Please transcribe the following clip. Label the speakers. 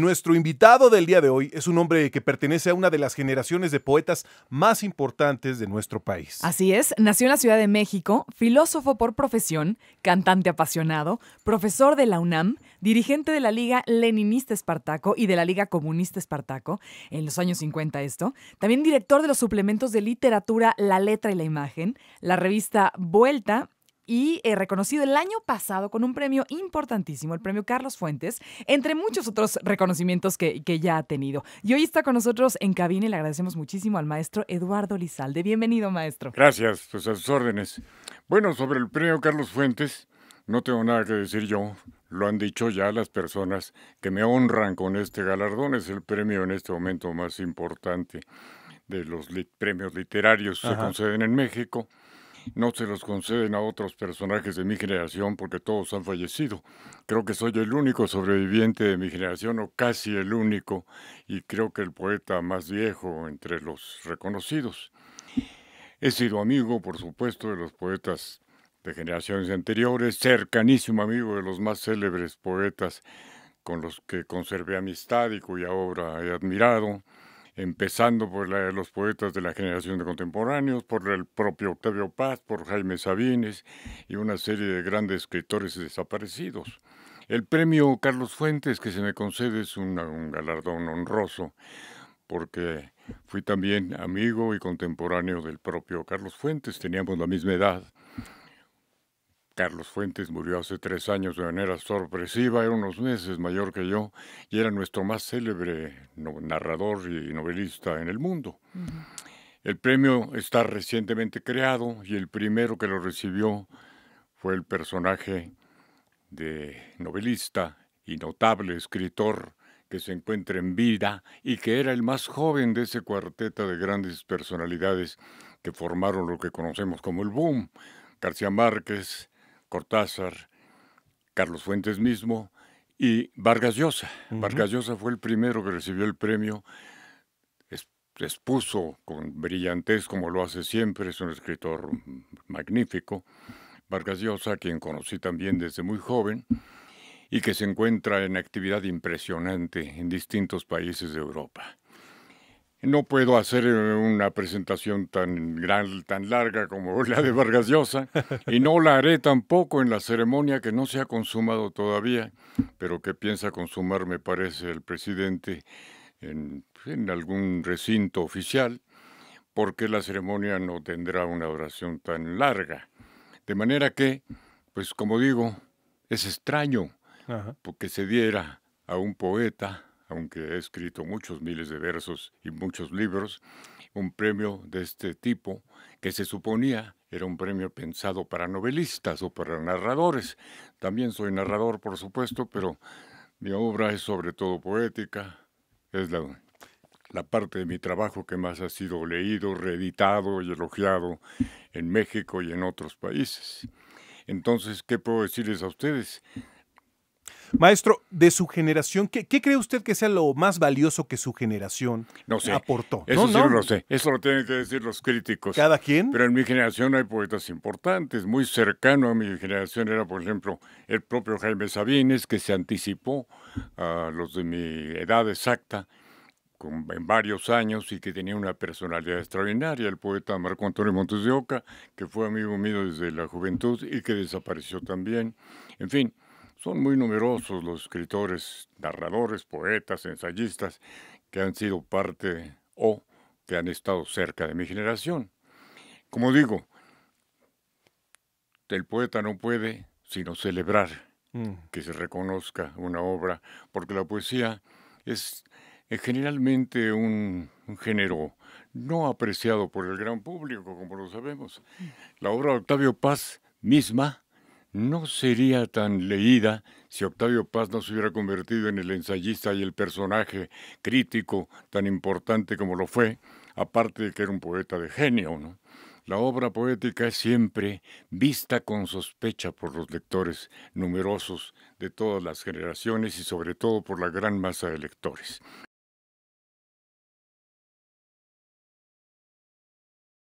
Speaker 1: Nuestro invitado del día de hoy es un hombre que pertenece a una de las generaciones de poetas más importantes de nuestro país. Así es, nació en la Ciudad de México, filósofo por profesión, cantante apasionado, profesor de la UNAM, dirigente de la Liga Leninista Espartaco y de la Liga Comunista Espartaco, en los años 50 esto, también director de los suplementos de literatura La Letra y la Imagen, la revista Vuelta y eh, reconocido el año pasado con un premio importantísimo, el premio Carlos Fuentes, entre muchos otros reconocimientos que, que ya ha tenido. Y hoy está con nosotros en cabina y le agradecemos muchísimo al maestro Eduardo Lizalde. Bienvenido, maestro. Gracias, pues a sus órdenes. Bueno, sobre el premio Carlos Fuentes, no tengo nada que decir yo. Lo han dicho ya las personas que me honran con este galardón. Es el premio en este momento más importante de los premios literarios que se conceden en México no se los conceden a otros personajes de mi generación porque todos han fallecido. Creo que soy el único sobreviviente de mi generación o casi el único y creo que el poeta más viejo entre los reconocidos. He sido amigo, por supuesto, de los poetas de generaciones anteriores, cercanísimo amigo de los más célebres poetas con los que conservé amistad y cuya obra he admirado empezando por los poetas de la generación de contemporáneos, por el propio Octavio Paz, por Jaime Sabines y una serie de grandes escritores desaparecidos. El premio Carlos Fuentes que se me concede es un galardón honroso, porque fui también amigo y contemporáneo del propio Carlos Fuentes, teníamos la misma edad. Carlos Fuentes murió hace tres años de manera sorpresiva, era unos meses mayor que yo y era nuestro más célebre narrador y novelista en el mundo. El premio está recientemente creado y el primero que lo recibió fue el personaje de novelista y notable escritor que se encuentra en vida y que era el más joven de ese cuarteta de grandes personalidades que formaron lo que conocemos como el boom. García Márquez, Cortázar, Carlos Fuentes mismo y Vargas Llosa. Vargas Llosa fue el primero que recibió el premio. expuso con brillantez, como lo hace siempre, es un escritor magnífico. Vargas Llosa, quien conocí también desde muy joven y que se encuentra en actividad impresionante en distintos países de Europa. No puedo hacer eh, una presentación tan gran, tan larga como la de Vargas Llosa, y no la haré tampoco en la ceremonia que no se ha consumado todavía, pero que piensa consumar, me parece, el presidente en, algún recinto oficial, porque la ceremonia no tendrá una oración tan larga. De manera que, pues como digo, es extraño porque se diera a un poeta aunque he escrito muchos miles de versos y muchos libros, un premio de este tipo que se suponía era un premio pensado para novelistas o para narradores. También soy narrador, por supuesto, pero mi obra es sobre todo poética. Es la, parte de mi trabajo que más ha sido leído, reeditado y elogiado en México y en otros países. Entonces, ¿qué puedo decirles a ustedes? Maestro, de su generación, ¿qué, cree usted que sea lo más valioso que su generación no sé. aportó? Eso no, lo sé. Eso lo tienen que decir los críticos. ¿Cada quien? Pero en mi generación hay poetas importantes. Muy cercano a mi generación era, por ejemplo, el propio Jaime Sabines, que se anticipó a los de mi edad exacta. en varios años y que tenía una personalidad extraordinaria, el poeta Marco Antonio Montes de Oca, que fue amigo mío desde la juventud y que desapareció también. En fin, son muy numerosos los escritores, narradores, poetas, ensayistas que han sido parte o que han estado cerca de mi generación. Como digo, el poeta no puede sino celebrar mm. que se reconozca una obra, porque la poesía es, eh, generalmente un, un, género no apreciado por el gran público, como lo sabemos. Mm. La obra de Octavio Paz misma no sería tan leída si Octavio Paz no se hubiera convertido en el ensayista y el personaje crítico tan importante como lo fue, aparte de que era un poeta de genio. ¿no? La obra poética es siempre vista con sospecha por los lectores numerosos de todas las generaciones y sobre todo por la gran masa de lectores.